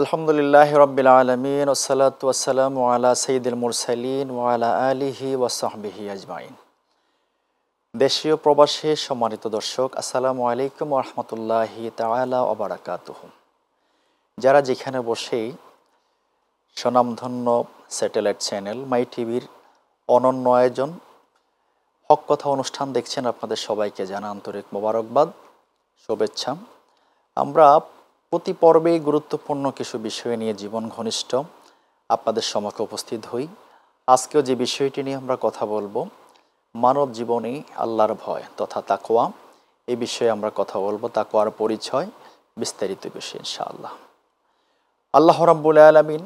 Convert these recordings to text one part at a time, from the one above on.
আলহামদুলিল্লাহ রবিল আলমিন ওসালাত ওয়াসালাম ওয়ালা সঈদুল মুরসালিন ওয়ালা আলিহি ওয়াসাহবিহি আজমাইন দেশীয় প্রবাসী সম্মানিত দর্শক আসসালামু আলাইকুম রহমতুল্লাহি তালা ওবরাকাত যারা যেখানে বসেই স্বনামধন্য স্যাটেলাইট চ্যানেল মাই টিভির অনন্য আয়োজন হক কথা অনুষ্ঠান দেখছেন আপনাদের সবাইকে জানা আন্তরিক মোবারকবাদ শুভেচ্ছা আমরা প্রতি পর্বে গুরুত্বপূর্ণ কিছু বিষয় নিয়ে জীবন ঘনিষ্ঠ আপনাদের সমাকে উপস্থিত হই আজকেও যে বিষয়টি নিয়ে আমরা কথা বলবো মানব জীবনে আল্লাহর ভয় তথা তাকোয়া এ বিষয়ে আমরা কথা বলবো তাকোয়ার পরিচয় বিস্তারিত বিষয় ইনশাআল্লাহ আল্লাহ রাব্বুল আলমিন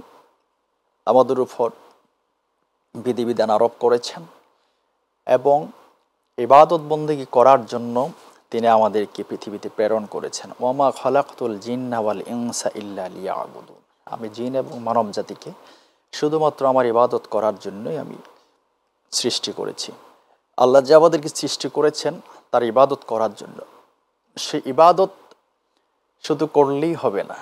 আমাদের উপর বিধিবিধান আরোপ করেছেন এবং ইবাদত বন্দিগি করার জন্য তিনি আমাদেরকে পৃথিবীতে প্রেরণ করেছেন ওমা খলাকতুল জিন্নাওয়াল ইংসা ইল্লা লিয়া আমি জিন এবং মানব জাতিকে শুধুমাত্র আমার ইবাদত করার জন্যই আমি সৃষ্টি করেছি আল্লাহ যে আমাদেরকে সৃষ্টি করেছেন তার ইবাদত করার জন্য সে ইবাদত শুধু করলেই হবে না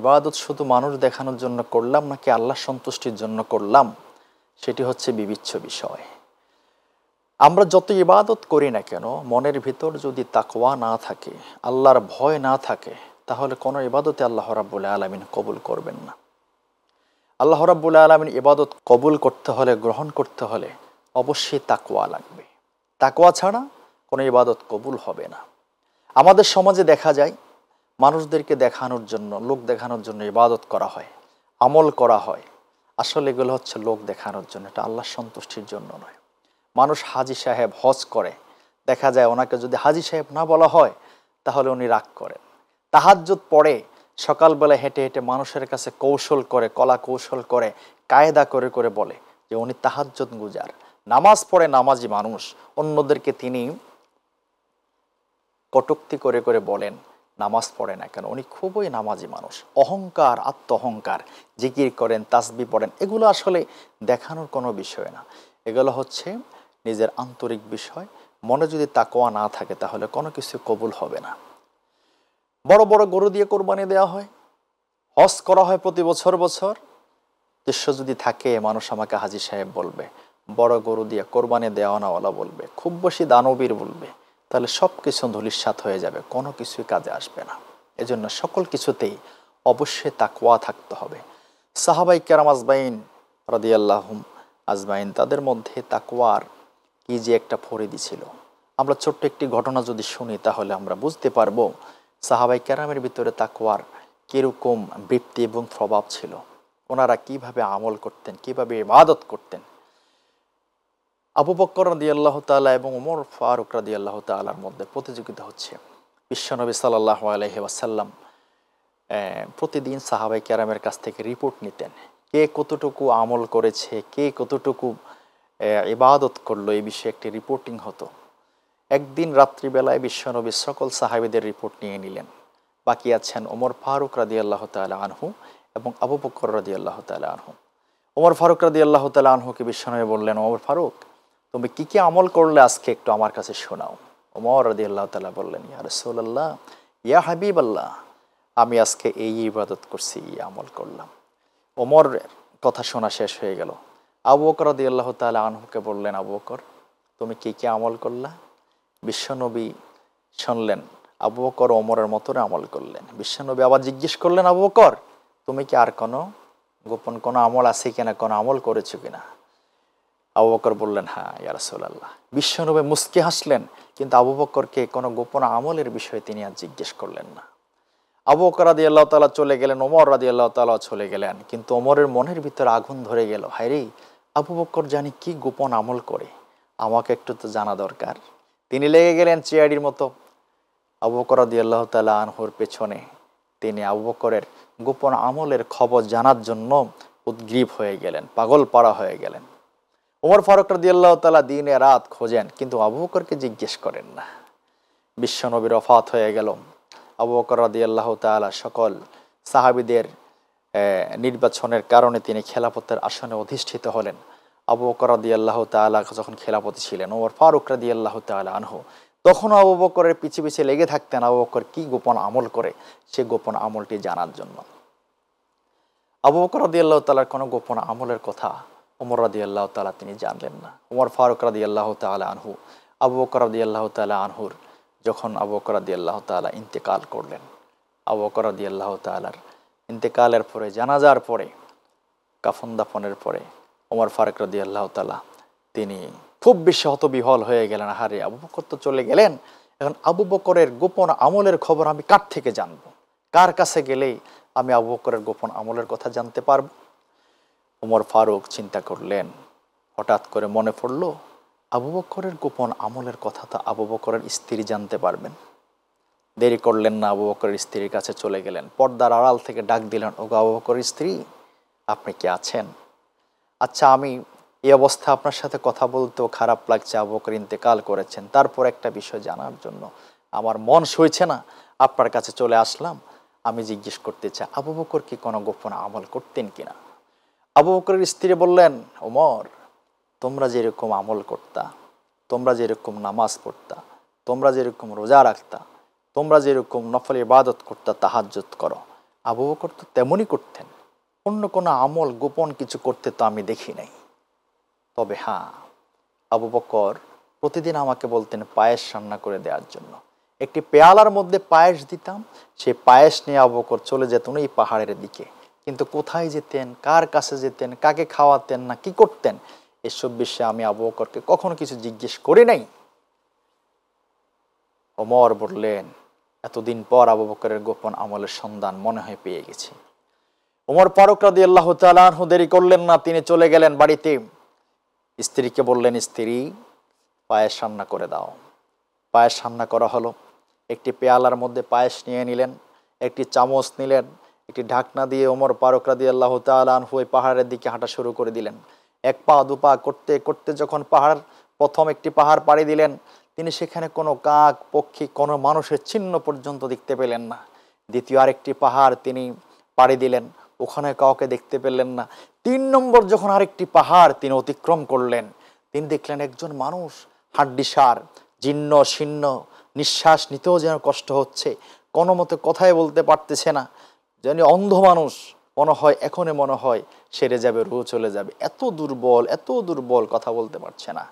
ইবাদত শুধু মানুষ দেখানোর জন্য করলাম নাকি আল্লাহ সন্তুষ্টির জন্য করলাম সেটি হচ্ছে বিবিচ্ছ বিষয় আমরা যত ইবাদত করি না কেন মনের ভিতর যদি তাকওয়া না থাকে আল্লাহর ভয় না থাকে তাহলে কোনো ইবাদতে আল্লাহ রাবুল আলমিন কবুল করবেন না আল্লাহ রাবুল আলমিন ইবাদত কবুল করতে হলে গ্রহণ করতে হলে অবশ্যই তাকোয়া লাগবে তাকোয়া ছাড়া কোনো ইবাদত কবুল হবে না আমাদের সমাজে দেখা যায় মানুষদেরকে দেখানোর জন্য লোক দেখানোর জন্য ইবাদত করা হয় আমল করা হয় আসলে এগুলো হচ্ছে লোক দেখানোর জন্য এটা আল্লাহ সন্তুষ্টির জন্য নয় মানুষ হাজি সাহেব হজ করে দেখা যায় ওনাকে যদি হাজি সাহেব না বলা হয় তাহলে উনি রাগ করেন তাহাজ্জুদ পড়ে সকালবেলা হেঁটে হেঁটে মানুষের কাছে কৌশল করে কলা কৌশল করে কায়দা করে করে বলে যে উনি তাহাজ্জুদ গুজার নামাজ পড়ে নামাজি মানুষ অন্যদেরকে তিনি কটুক্তি করে করে বলেন নামাজ পড়ে না কেন উনি খুবই নামাজি মানুষ অহংকার আত্ম অহংকার জিকির করেন তাসবি পড়েন এগুলো আসলে দেখানোর কোনো বিষয় না এগুলো হচ্ছে নিজের আন্তরিক বিষয় মনে যদি তাকোয়া না থাকে তাহলে কোনো কিছু কবুল হবে না বড় বড় গরু দিয়ে কোরবানি দেওয়া হয় হজ করা হয় প্রতি বছর বছর দৃশ্য যদি থাকে মানুষ আমাকে হাজি সাহেব বলবে বড় গরু দিয়ে কোরবানি দেওয়া নাওয়ালা বলবে খুব বেশি দানবীর বলবে তাহলে সব কিছু ধুলিস্বাত হয়ে যাবে কোনো কিছুই কাজে আসবে না এজন্য সকল কিছুতেই অবশ্যই তাকোয়া থাকতে হবে সাহাবাই কেরাম আজবাইন রাজিয়াল্লাহম আজবাইন তাদের মধ্যে তাকোয়ার কি যে একটা ফরে দিছিল আমরা ছোট্ট একটি ঘটনা যদি শুনি তাহলে আমরা বুঝতে পারব সাহাবাই ক্যারামের ভিতরে তাকওয়ার কীরকম বৃত্তি এবং প্রভাব ছিল ওনারা কিভাবে আমল করতেন কিভাবে ইবাদত করতেন আবু বক্কর রাদি আল্লাহ তালা এবং উমর ফারুক রাদি আল্লাহ তালার মধ্যে প্রতিযোগিতা হচ্ছে বিশ্বনবী সাল্লাহ আলহি ওয়াসাল্লাম প্রতিদিন সাহাবাই ক্যারামের কাছ থেকে রিপোর্ট নিতেন কে কতটুকু আমল করেছে কে কতটুকু ইবাদত করলো এই বিষয়ে একটি রিপোর্টিং হতো একদিন রাত্রিবেলায় বিশ্বনবী সকল সাহাবিদের রিপোর্ট নিয়ে নিলেন বাকি আছেন ওমর ফারুক রাদি আল্লাহ তালা আনহু এবং আবু বকর রাদি আল্লাহ তালা আনহু ওমর ফারুক রাদি আল্লাহ তালা আনহুকে বিশ্বনবী বললেন ওমর ফারুক তুমি কী কী আমল করলে আজকে একটু আমার কাছে শোনাও ওমর রাদি আল্লাহ তালা বললেন ইয়া রসুল্লাহ ইয়া হাবিব আল্লাহ আমি আজকে এই ইবাদত করছি আমল করলাম ওমর কথা শোনা শেষ হয়ে গেল আবু বকর আল্লাহ তাল আনহুকে বললেন আবু বকর তুমি কী কী আমল করলা বিশ্বনবী শুনলেন আবু বকর অমরের মতন আমল করলেন বিশ্বনবী আবার জিজ্ঞেস করলেন আবু তুমি কি আর কোনো গোপন কোনো আমল আছে কিনা কোনো আমল করেছো কিনা আবু বকর বললেন হ্যাঁ ইয়ারসোল্লাহ বিশ্বনবী মুস্কি হাসলেন কিন্তু আবু বকরকে কোনো গোপন আমলের বিষয়ে তিনি আর জিজ্ঞেস করলেন না আবু বকর রাদি আল্লাহ তালা চলে গেলেন ওমর রাদি আল্লাহ তালা চলে গেলেন কিন্তু ওমরের মনের ভিতরে আগুন ধরে গেল হাইরি আবু বক্কর জানি কি গোপন আমল করে আমাকে একটু তো জানা দরকার তিনি লেগে গেলেন চেয়ারির মতো আবু বকর আল্লাহ তালা আনহুর পেছনে তিনি আবু বকরের গোপন আমলের খবর জানার জন্য উদ্গ্রীব হয়ে গেলেন পাগল পাড়া হয়ে গেলেন ওমর ফারুক রদিয়াল্লাহ তালা দিনে রাত খোঁজেন কিন্তু আবু বকরকে জিজ্ঞেস করেন না বিশ্বনবীর অফাত হয়ে গেল আবু বকর রদিয়াল্লাহ তালা সকল সাহাবিদের নির্বাচনের কারণে তিনি খেলাফতের আসনে অধিষ্ঠিত হলেন আবু বকর রাদি আল্লাহ তালা যখন খেলাপতি ছিলেন ওমর ফারুক রাদি আল্লাহ তালা আনহু তখনও আবু বকরের পিছিয়ে পিছিয়ে লেগে থাকতেন আবু বকর কী গোপন আমল করে সে গোপন আমলটি জানার জন্য আবু বকর রাদি আল্লাহ তালার কোনো গোপন আমলের কথা ওমর রাদি আল্লাহ তালা তিনি জানলেন না ওমর ফারুক রাদি আল্লাহ তালা আনহু আবু বকর রাদি আল্লাহ তালা আনহুর যখন আবু বকর রাদি আল্লাহ তালা ইন্তেকাল করলেন আবু বকর রাদি আল্লাহ তালার ইন্তেকালের পরে জানাজার পরে কাফন দাফনের পরে ওমর ফারুক রদি আল্লাহ তালা তিনি খুব বেশি হতবিহল হয়ে গেলেন হারে আবু বকর তো চলে গেলেন এখন আবু বকরের গোপন আমলের খবর আমি কার থেকে জানব কার কাছে গেলেই আমি আবু বকরের গোপন আমলের কথা জানতে পারব ওমর ফারুক চিন্তা করলেন হঠাৎ করে মনে পড়ল আবু বকরের গোপন আমলের কথা তো আবু বকরের স্ত্রী জানতে পারবেন দেরি করলেন না আবু বকরের স্ত্রীর কাছে চলে গেলেন পর্দার আড়াল থেকে ডাক দিলেন ওগো আবু বকরের স্ত্রী আপনি কি আছেন আচ্ছা আমি এই অবস্থা আপনার সাথে কথা বলতেও খারাপ লাগছে আবু বকর ইন্তেকাল করেছেন তারপর একটা বিষয় জানার জন্য আমার মন সইছে না আপনার কাছে চলে আসলাম আমি জিজ্ঞেস করতে চাই আবু বকর কি কোনো গোপন আমল করতেন কিনা আবু বকরের স্ত্রী বললেন ওমর তোমরা যেরকম আমল করতা তোমরা যেরকম নামাজ পড়তা তোমরা যেরকম রোজা রাখতা তোমরা যেরকম নফল ইবাদত করতে তাহাজ্জত করো আবু বকর তো তেমনই করতেন অন্য কোনো আমল গোপন কিছু করতে তো আমি দেখি নাই তবে হ্যাঁ আবু বকর প্রতিদিন আমাকে বলতেন পায়েস রান্না করে দেওয়ার জন্য একটি পেয়ালার মধ্যে পায়েস দিতাম সে পায়েস নিয়ে আবু বকর চলে যেতেন এই পাহাড়ের দিকে কিন্তু কোথায় যেতেন কার কাছে যেতেন কাকে খাওয়াতেন না কি করতেন এসব বিষয়ে আমি আবু বকরকে কখনো কিছু জিজ্ঞেস করি নাই অমর বললেন এতদিন পর আবু বকরের গোপন আমলের সন্ধান মনে হয় পেয়ে গেছি ওমর ফারুকরাদি আল্লাহ তালু দেরি করলেন না তিনি চলে গেলেন বাড়িতে স্ত্রীকে বললেন স্ত্রী পায়েস রান্না করে দাও পায়েস রান্না করা হলো একটি পেয়ালার মধ্যে পায়েস নিয়ে নিলেন একটি চামচ নিলেন একটি ঢাকনা দিয়ে ওমর ফারুকরাদি আল্লাহ তালান হয়ে পাহাড়ের দিকে হাঁটা শুরু করে দিলেন এক পা দু পা করতে করতে যখন পাহাড় প্রথম একটি পাহাড় পাড়ি দিলেন তিনি সেখানে কোনো কাক পক্ষী কোনো মানুষের চিহ্ন পর্যন্ত দেখতে পেলেন না দ্বিতীয় আরেকটি পাহাড় তিনি পাড়ি দিলেন ওখানে কাউকে দেখতে পেলেন না তিন নম্বর যখন আরেকটি পাহাড় তিনি অতিক্রম করলেন তিনি দেখলেন একজন মানুষ হাড্ডিসার জীর্ণ শীর্ণ নিঃশ্বাস নিতেও যেন কষ্ট হচ্ছে কোনো মতে কথাই বলতে পারতেছে না যেন অন্ধ মানুষ মনে হয় এখনে মনে হয় সেরে যাবে রু চলে যাবে এত দুর্বল এত দুর্বল কথা বলতে পারছে না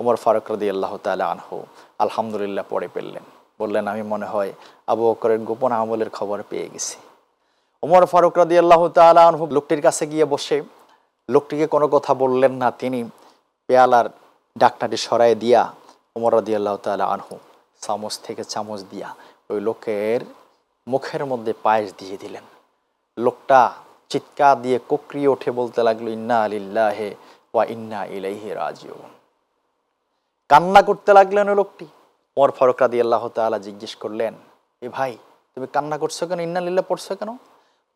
ওমর ফারুক রদি আল্লাহ তালা আনহু আলহামদুলিল্লাহ পড়ে ফেললেন বললেন আমি মনে হয় আবু অকরের গোপন আমলের খবর পেয়ে গেছি ওমর ফারুক রদি আল্লাহ তালা আনহু লোকটির কাছে গিয়ে বসে লোকটিকে কোনো কথা বললেন না তিনি পেয়ালার ডাকনাটি সরাই দিয়া ওমর রদি আল্লাহ তালা আনহু চামচ থেকে চামচ দিয়া ওই লোকের মুখের মধ্যে পায়েস দিয়ে দিলেন লোকটা চিৎকার দিয়ে কুকরিয়ে উঠে বলতে লাগলো ইন্না আলিল্লাহে ওয়া ইন্না ইলাইহে রাজিউন কান্না করতে লাগলেন ওই লোকটি ওমর ফারুক রাদি আল্লাহ তালা জিজ্ঞেস করলেন এ ভাই তুমি কান্না করছো কেন ইন্নালিল্লা পড়ছো কেন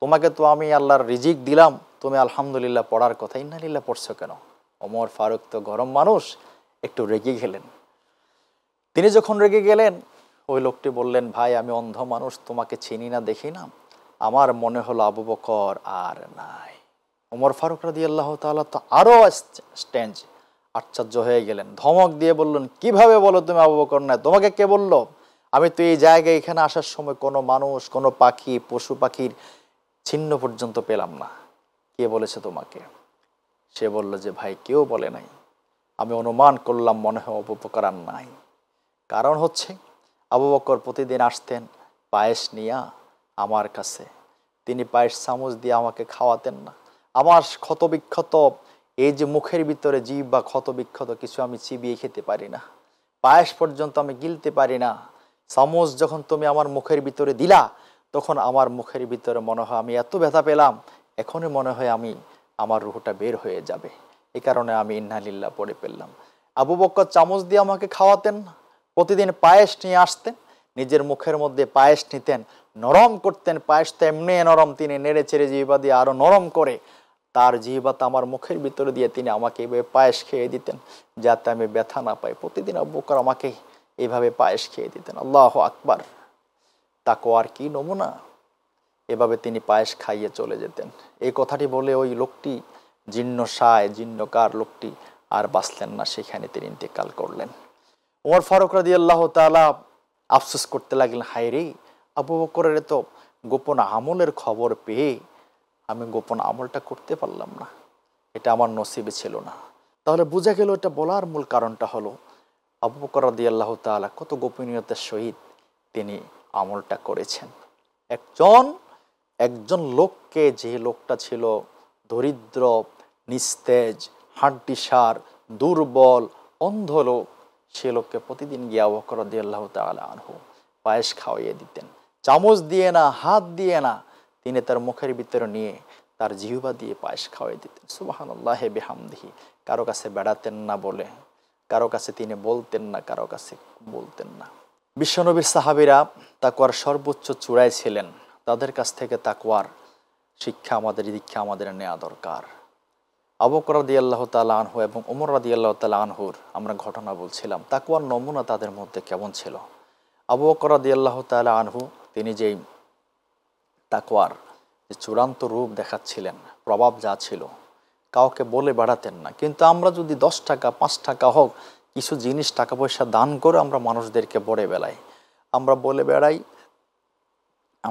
তোমাকে তো আমি আল্লাহর রিজিক দিলাম তুমি আলহামদুলিল্লাহ পড়ার কথা ইন্নালিল্লা পড়ছো কেন ওমর ফারুক তো গরম মানুষ একটু রেগে গেলেন তিনি যখন রেগে গেলেন ওই লোকটি বললেন ভাই আমি অন্ধ মানুষ তোমাকে চিনি না দেখি না আমার মনে হলো আবু বকর আর নাই ওমর ফারুক রাদি আল্লাহ তালা তো আরও স্টেঞ্জ আশ্চর্য হয়ে গেলেন ধমক দিয়ে বললেন কিভাবে বলো তুমি আবু বকর নাই তোমাকে কে বললো আমি তো এই জায়গায় এখানে আসার সময় কোনো মানুষ কোনো পাখি পশু পাখির ছিন্ন পর্যন্ত পেলাম না কে বলেছে তোমাকে সে বলল যে ভাই কেউ বলে নাই আমি অনুমান করলাম মনে হয় আর নাই কারণ হচ্ছে আবু বকর প্রতিদিন আসতেন পায়েস নিয়া আমার কাছে তিনি পায়েস চামচ দিয়ে আমাকে খাওয়াতেন না আমার ক্ষতবিক্ষত এই যে মুখের ভিতরে জীব বা ক্ষত বিক্ষত কিছু আমি চিবিয়ে খেতে পারি না পায়েস পর্যন্ত আমি গিলতে পারি না চামচ যখন তুমি আমার মুখের ভিতরে দিলা তখন আমার মুখের ভিতরে মনে হয় আমি এত ব্যথা পেলাম এখনই মনে হয় আমি আমার রুহটা বের হয়ে যাবে এ কারণে আমি ইন্নালিল্লা পড়ে ফেললাম আবু বক্কর চামচ দিয়ে আমাকে খাওয়াতেন প্রতিদিন পায়েস নিয়ে আসতেন নিজের মুখের মধ্যে পায়েস নিতেন নরম করতেন পায়েস তো এমনি নরম তিনি নেড়ে ছেড়ে জিবা দিয়ে আরও নরম করে তার জিহবা আমার মুখের ভিতরে দিয়ে তিনি আমাকে এইভাবে পায়েস খেয়ে দিতেন যাতে আমি ব্যথা না পাই প্রতিদিন আব্বুকর আমাকে এভাবে পায়েস খেয়ে দিতেন আল্লাহ আকবার তাকে আর কি নমুনা এভাবে তিনি পায়েস খাইয়ে চলে যেতেন এই কথাটি বলে ওই লোকটি জীর্ণ সায় জীর্ণকার লোকটি আর বাঁচলেন না সেখানে তিনি ইন্তেকাল করলেন ওমর ফারুক রাজি আল্লাহ তালা আফসোস করতে লাগলেন হায় রে আবু বকরের তো গোপন আমলের খবর পেয়ে আমি গোপন আমলটা করতে পারলাম না এটা আমার নসিবে ছিল না তাহলে বোঝা গেল এটা বলার মূল কারণটা হলো আবু বকর রাদি আল্লাহ তালা কত গোপনীয়তার সহিত তিনি আমলটা করেছেন একজন একজন লোককে যে লোকটা ছিল দরিদ্র নিস্তেজ হাড্ডিসার দুর্বল অন্ধ লোক সে লোককে প্রতিদিন গিয়া বকর রাদি আল্লাহ তালা আনহ পায়েস খাওয়াইয়ে দিতেন চামচ দিয়ে না হাত দিয়ে না তিনি তার মুখের ভিতরে নিয়ে তার জিহুবা দিয়ে পায়েস খাওয়াই দিতেন সুবাহান্লাহে বেহামদিহি কারো কাছে বেড়াতেন না বলে কারো কাছে তিনি বলতেন না কারো কাছে বলতেন না বিশ্বনবীর সাহাবিরা তাকুয়ার সর্বোচ্চ চূড়ায় ছিলেন তাদের কাছ থেকে তাকুয়ার শিক্ষা আমাদের দীক্ষা আমাদের নেওয়া দরকার আবকর রাদি আল্লাহ তালা আনহু এবং উমর রাদি আল্লাহ তালা আনহুর আমরা ঘটনা বলছিলাম তাকুয়ার নমুনা তাদের মধ্যে কেমন ছিল আবকর রাদি আল্লাহ তালা আনহু তিনি যেই তাকওয়ার যে চূড়ান্ত রূপ দেখাচ্ছিলেন প্রভাব যা ছিল কাউকে বলে বেড়াতেন না কিন্তু আমরা যদি দশ টাকা পাঁচ টাকা হোক কিছু জিনিস টাকা পয়সা দান করে আমরা মানুষদেরকে বড়ে বেলাই আমরা বলে বেড়াই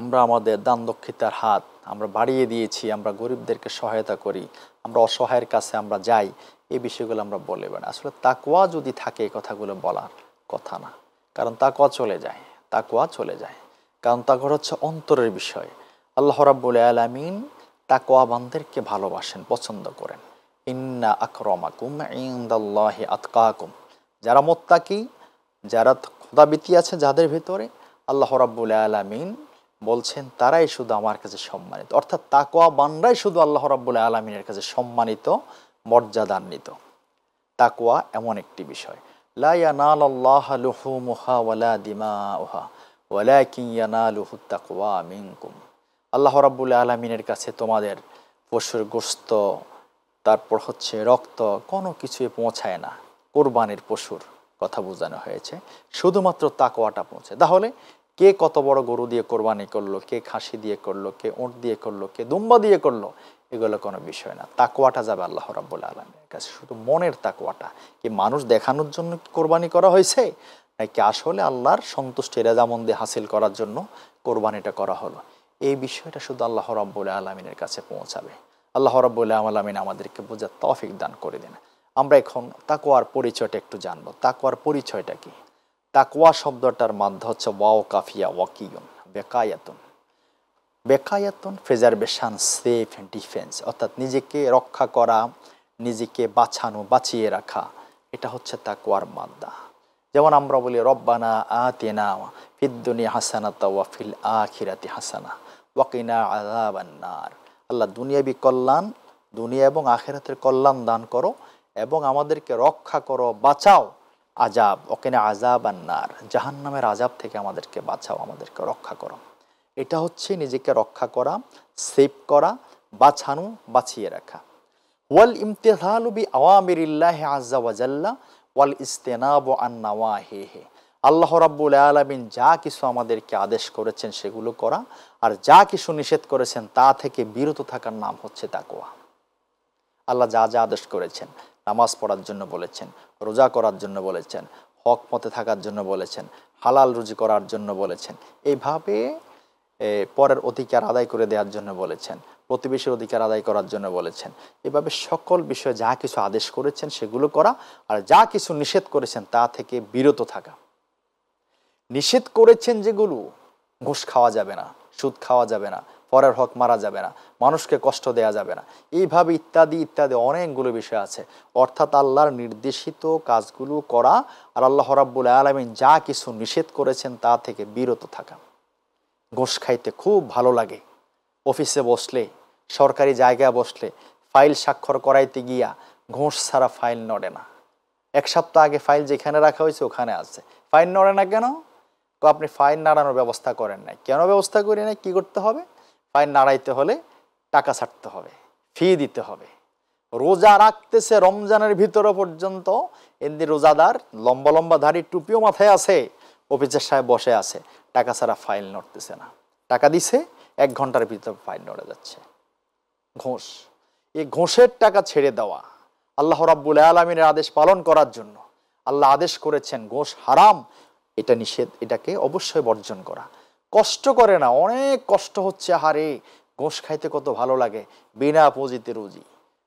আমরা আমাদের দান দক্ষিতার হাত আমরা বাড়িয়ে দিয়েছি আমরা গরিবদেরকে সহায়তা করি আমরা অসহায়ের কাছে আমরা যাই এই বিষয়গুলো আমরা বলে বেড়াই আসলে তাকোয়া যদি থাকে এই কথাগুলো বলার কথা না কারণ তাকোয়া চলে যায় তাকোয়া চলে যায় কারণ তাকর হচ্ছে অন্তরের বিষয় আল্লাহ রাবুল আলমিন কোয়াবানদেরকে ভালোবাসেন পছন্দ করেন ইন্না আকরমাকুম ইন্দাল্লাহে আতকাকুম যারা মোত্তাকি যারা খোদাবিতি আছে যাদের ভিতরে আল্লাহ রাবুল আলমিন বলছেন তারাই শুধু আমার কাছে সম্মানিত অর্থাৎ বানরাই শুধু আল্লাহ রাবুল আলমিনের কাছে সম্মানিত মর্যাদান্বিত তাকোয়া এমন একটি বিষয় লা আল্লাহ লুহুমুহা ওয়ালা দিমা ওহা ওয়ালাকিন ইয়ানালুহু তাকওয়া মিনকুম আল্লাহ রাবুল আলমিনের কাছে তোমাদের পশুর গোস্ত তারপর হচ্ছে রক্ত কোনো কিছুই পৌঁছায় না কোরবানের পশুর কথা বোঝানো হয়েছে শুধুমাত্র তাকোয়াটা পৌঁছে তাহলে কে কত বড় গরু দিয়ে কোরবানি করলো কে খাসি দিয়ে করলো কে ওঁট দিয়ে করলো কে দুম্বা দিয়ে করলো এগুলো কোনো বিষয় না তাকোয়াটা যাবে আল্লাহ রাবুল আলমের কাছে শুধু মনের তাকোয়াটা কি মানুষ দেখানোর জন্য কি কোরবানি করা হয়েছে নাকি আসলে আল্লাহর সন্তুষ্টি রেজামন্দি হাসিল করার জন্য কোরবানিটা করা হলো এই বিষয়টা শুধু আল্লাহ রব্বুল আলমিনের কাছে পৌঁছাবে আল্লাহ রব্বুল আলমিন আমাদেরকে বোঝার তফিক দান করে দেন আমরা এখন তাকোয়ার পরিচয়টা একটু জানবো তাকোয়ার পরিচয়টা কি তাকোয়া শব্দটার মাধ্য হচ্ছে ওয়াও কাফিয়া ওয়াকিয়ন বেকায়াতন বেকায়াতন প্রিজার্ভেশন সেফ ডিফেন্স অর্থাৎ নিজেকে রক্ষা করা নিজেকে বাছানো বাঁচিয়ে রাখা এটা হচ্ছে তাকোয়ার মাদ্দা যেমন আমরা বলি রব্বানা আতেনা ফিদ্দুনি হাসানা তাওয়া ফিল আখিরাতি হাসানা ওয়াকিনা আজাবান্নার আল্লাহ দুনিয়াবি কল্যাণ দুনিয়া এবং আখেরাতের কল্যাণ দান করো এবং আমাদেরকে রক্ষা করো বাঁচাও আজাব ওকেনে আজাব আর নার জাহান নামের আজাব থেকে আমাদেরকে বাঁচাও আমাদেরকে রক্ষা করো এটা হচ্ছে নিজেকে রক্ষা করা সেভ করা বাঁচানো বাঁচিয়ে রাখা ওয়াল ইমতেজালুবি বি আওয়ামির আজ্জা ওয়াজাল্লাহ ওয়াল ইস্তেনাব আন্নাওয়া হে হে আল্লাহ রাব্বুল আলমিন যা কিছু আমাদেরকে আদেশ করেছেন সেগুলো করা আর যা কিছু নিষেধ করেছেন তা থেকে বিরত থাকার নাম হচ্ছে তাকোয়া আল্লাহ যা যা আদেশ করেছেন নামাজ পড়ার জন্য বলেছেন রোজা করার জন্য বলেছেন হক মতে থাকার জন্য বলেছেন হালাল রুজি করার জন্য বলেছেন এইভাবে পরের অধিকার আদায় করে দেওয়ার জন্য বলেছেন প্রতিবেশীর অধিকার আদায় করার জন্য বলেছেন এভাবে সকল বিষয়ে যা কিছু আদেশ করেছেন সেগুলো করা আর যা কিছু নিষেধ করেছেন তা থেকে বিরত থাকা নিষেধ করেছেন যেগুলো ঘুষ খাওয়া যাবে না সুদ খাওয়া যাবে না পরের হক মারা যাবে না মানুষকে কষ্ট দেয়া যাবে না এইভাবে ইত্যাদি ইত্যাদি অনেকগুলো বিষয় আছে অর্থাৎ আল্লাহর নির্দেশিত কাজগুলো করা আর আল্লাহ রাব্বুল আলমিন যা কিছু নিষেধ করেছেন তা থেকে বিরত থাকা ঘোষ খাইতে খুব ভালো লাগে অফিসে বসলে সরকারি জায়গায় বসলে ফাইল স্বাক্ষর করাইতে গিয়া ঘোষ ছাড়া ফাইল নড়ে না এক সপ্তাহ আগে ফাইল যেখানে রাখা হয়েছে ওখানে আছে ফাইল নড়ে না কেন আপনি ফাইল নাড়ানোর ব্যবস্থা করেন নাই কেন ব্যবস্থা করি নাই কী করতে হবে ফাইল নাড়াইতে হলে টাকা ছাড়তে হবে ফি দিতে হবে রোজা রাখতেছে রমজানের ভিতরে পর্যন্ত এমনি রোজাদার লম্বা লম্বা ধারি টুপিও মাথায় আছে অফিসের সাহেব বসে আছে টাকা ছাড়া ফাইল নড়তেছে না টাকা দিছে এক ঘন্টার ভিতরে ফাইল নড়ে যাচ্ছে ঘোষ এই ঘোষের টাকা ছেড়ে দেওয়া আল্লাহ রাব্বুল আলমিনের আদেশ পালন করার জন্য আল্লাহ আদেশ করেছেন ঘোষ হারাম এটা নিষেধ এটাকে অবশ্যই বর্জন করা কষ্ট করে না অনেক কষ্ট হচ্ছে হারে ঘোষ খাইতে কত ভালো লাগে বিনা পুঁজিতে রুজি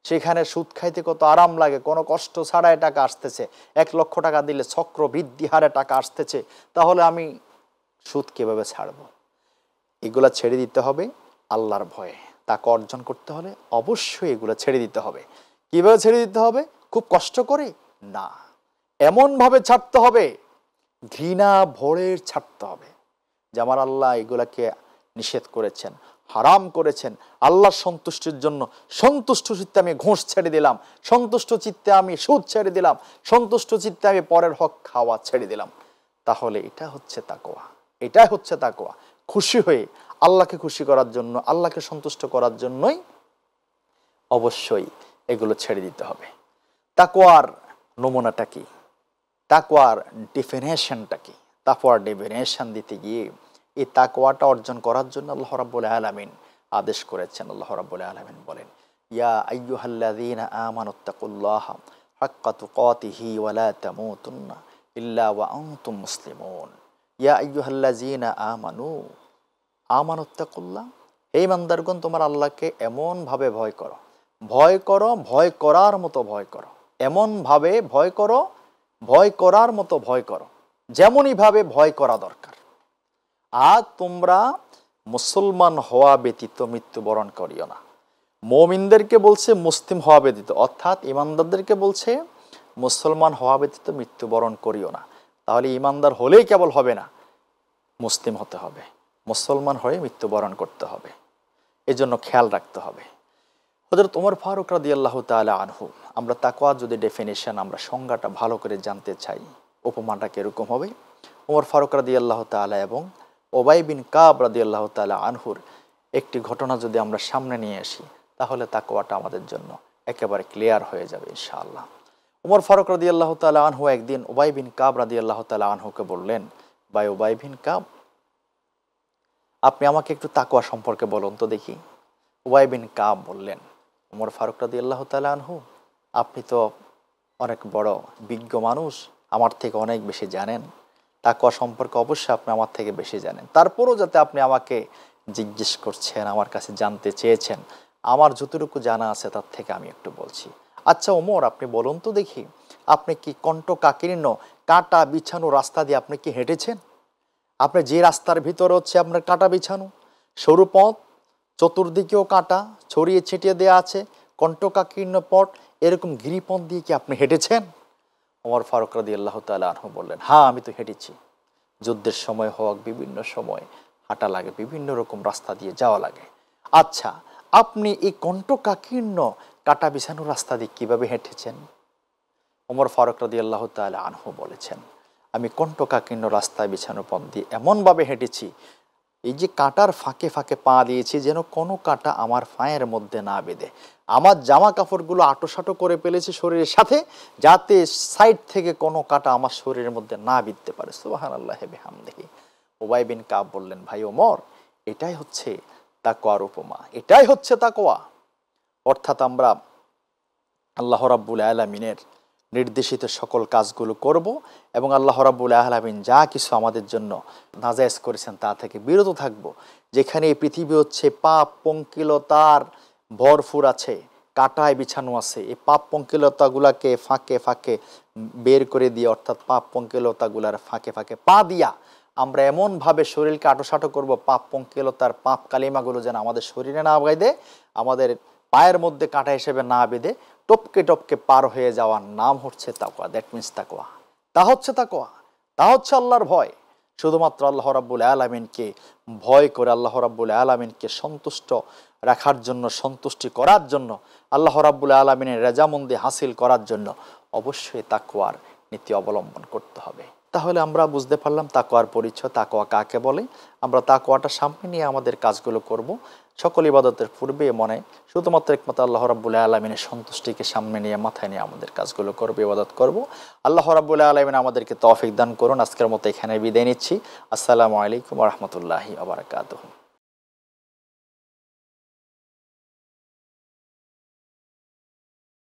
সেখানে সুদ খাইতে কত আরাম লাগে কোনো কষ্ট ছাড়াই টাকা আসতেছে এক লক্ষ টাকা দিলে চক্র বৃদ্ধি হারে টাকা আসতেছে তাহলে আমি সুদ কীভাবে ছাড়ব এগুলা ছেড়ে দিতে হবে আল্লাহর ভয়ে তাকে অর্জন করতে হলে অবশ্যই এগুলো ছেড়ে দিতে হবে কীভাবে ছেড়ে দিতে হবে খুব কষ্ট করে না এমনভাবে ছাড়তে হবে ঘৃণা ভরে ছাড়তে হবে জামার আল্লাহ এগুলাকে নিষেধ করেছেন হারাম করেছেন আল্লাহর সন্তুষ্টির জন্য সন্তুষ্ট চিত্তে আমি ঘোষ ছেড়ে দিলাম সন্তুষ্ট চিত্তে আমি সুদ ছেড়ে দিলাম সন্তুষ্ট চিত্তে আমি পরের হক খাওয়া ছেড়ে দিলাম তাহলে এটা হচ্ছে তাকোয়া এটাই হচ্ছে তাকোয়া খুশি হয়ে আল্লাহকে খুশি করার জন্য আল্লাহকে সন্তুষ্ট করার জন্যই অবশ্যই এগুলো ছেড়ে দিতে হবে তাকোয়ার নমুনাটা কি তাকোয়ার ডিফিনেশনটা কি তাকোয়ার ডেফিনেশন দিতে গিয়ে এই তাকোয়াটা অর্জন করার জন্য আল্লাহ রাবুল আলমিন আদেশ করেছেন আল্লাহ রাবুল আলমিন বলেন ইয়া আইয়ুহাল্লাদিন আমানুত্তাকুল্লাহ হাক্কা তুকাতিহি ওয়ালা তামুতুন্না ইল্লা ওয়া আনতুম মুসলিমুন ইয়া আইয়ুহাল্লাযিনা আমানু করলাম এই ইমানদারগণ তোমার আল্লাহকে এমনভাবে ভয় করো ভয় করো ভয় করার মতো ভয় করো এমনভাবে ভয় করো ভয় করার মতো ভয় করো যেমনইভাবে ভয় করা দরকার আর তোমরা মুসলমান হওয়া ব্যতীত মৃত্যুবরণ করিও না মমিনদেরকে বলছে মুসলিম হওয়া ব্যতীত অর্থাৎ ইমানদারদেরকে বলছে মুসলমান হওয়া ব্যতীত মৃত্যুবরণ করিও না তাহলে ইমানদার হলেই কেবল হবে না মুসলিম হতে হবে মুসলমান হয়ে মৃত্যুবরণ করতে হবে এজন্য খেয়াল রাখতে হবে হজরত ওমর ফারুক রাদি আল্লাহ তালা আনহু আমরা তাকোয়া যদি ডেফিনেশন আমরা সংজ্ঞাটা ভালো করে জানতে চাই উপমানটা কীরকম হবে ওমর ফারুক রাদি আল্লাহ তালা এবং ওবাই বিন কাব রাদি আল্লাহ তালা আনহুর একটি ঘটনা যদি আমরা সামনে নিয়ে আসি তাহলে তাকোয়াটা আমাদের জন্য একেবারে ক্লিয়ার হয়ে যাবে ইনশাআল্লাহ উমর ফারুক রাদি আল্লাহ তালা আনহু একদিন ওবাই বিন কাব রাদি আল্লাহ তালা আনহুকে বললেন বাই ওবাই বিন কাব আপনি আমাকে একটু তাকুয়া সম্পর্কে বলুন তো দেখি ওয়াইবিন কা বললেন ওমর ফারুক রাদি আল্লাহ আনহু আপনি তো অনেক বড় বিজ্ঞ মানুষ আমার থেকে অনেক বেশি জানেন তাকুয়া সম্পর্কে অবশ্যই আপনি আমার থেকে বেশি জানেন তারপরও যাতে আপনি আমাকে জিজ্ঞেস করছেন আমার কাছে জানতে চেয়েছেন আমার যতটুকু জানা আছে তার থেকে আমি একটু বলছি আচ্ছা ওমর আপনি বলুন তো দেখি আপনি কি কণ্ঠ কাকীর্ণ কাটা বিছানো রাস্তা দিয়ে আপনি কি হেঁটেছেন আপনি যে রাস্তার ভিতরে হচ্ছে আপনার কাটা বিছানো সরু পথ চতুর্দিকেও কাটা ছড়িয়ে ছিটিয়ে দেওয়া আছে কণ্ঠকাকীর্ণ পথ এরকম গিরিপথ দিয়ে কি আপনি হেঁটেছেন অমর ফারুক রাদি আল্লাহ তাল আহ বললেন হ্যাঁ আমি তো হেঁটেছি যুদ্ধের সময় হওয়াক বিভিন্ন সময় হাঁটা লাগে বিভিন্ন রকম রাস্তা দিয়ে যাওয়া লাগে আচ্ছা আপনি এই কণ্ঠকাকীর্ণ কাটা বিছানো রাস্তা দিয়ে কীভাবে হেঁটেছেন অমর ফারুক রাদি আল্লাহ তাল আনহু বলেছেন আমি কণ্ঠকাকীর্ণ রাস্তায় বিছানো পথ দিয়ে এমনভাবে হেঁটেছি এই যে কাঁটার ফাঁকে ফাঁকে পা দিয়েছি যেন কোনো কাঁটা আমার ফায়ের মধ্যে না বেঁধে আমার জামা কাপড়গুলো আটোসাটো করে ফেলেছি শরীরের সাথে যাতে সাইড থেকে কোনো কাঁটা আমার শরীরের মধ্যে না বিঁধতে পারে সোহান আল্লাহ দেখি ওবাই বিন কাপ বললেন ভাই ওমর এটাই হচ্ছে তাকোয়ার উপমা এটাই হচ্ছে তাকোয়া অর্থাৎ আমরা আল্লাহ রাব্বুল আলমিনের নির্দেশিত সকল কাজগুলো করব এবং আল্লাহ রাবুল আহলামিন যা কিছু আমাদের জন্য নাজায়জ করেছেন তা থেকে বিরত থাকব যেখানে এই পৃথিবী হচ্ছে পাপ পঙ্কিলতার ভরফুর আছে কাটায় বিছানো আছে এই পাপ পঙ্কিলতাগুলাকে ফাঁকে ফাঁকে বের করে দিয়ে অর্থাৎ পাপ পঙ্কিলতাগুলার ফাঁকে ফাঁকে পা দিয়া আমরা এমনভাবে শরীরকে আটোসাটো করব পাপ পঙ্কিলতার পাপ কালিমাগুলো যেন আমাদের শরীরে না আগাই দেয় আমাদের পায়ের মধ্যে কাঁটা হিসেবে না বেঁধে টপকে টপকে পার হয়ে যাওয়ার নাম হচ্ছে তাকোয়া দ্যাট মিনস তাকোয়া তা হচ্ছে তাকোয়া তা হচ্ছে আল্লাহর ভয় শুধুমাত্র আল্লাহ রাব্বুল আলমিনকে ভয় করে আল্লাহ রাব্বুল আলমিনকে সন্তুষ্ট রাখার জন্য সন্তুষ্টি করার জন্য আল্লাহ রাব্বুল আলমিনের রেজামন্দি হাসিল করার জন্য অবশ্যই তাকোয়ার নীতি অবলম্বন করতে হবে তাহলে আমরা বুঝতে পারলাম তাকোয়ার পরিচয় তাকোয়া কাকে বলে আমরা তাকোয়াটা সামনে নিয়ে আমাদের কাজগুলো করব। সকল ইবাদতের পূর্বে মনে শুধুমাত্র একমাত্র আল্লাহ রাবুল্লাহ আলমিনের সন্তুষ্টিকে সামনে নিয়ে মাথায় নিয়ে আমাদের কাজগুলো করবো ইবাদত করবো আল্লাহ রাবুল্লাহ আলমিন আমাদেরকে তফিক দান করুন আজকের মতো এখানে বিদায় নিচ্ছি আসসালামু আলাইকুম রহমতুল্লাহি আবরকাত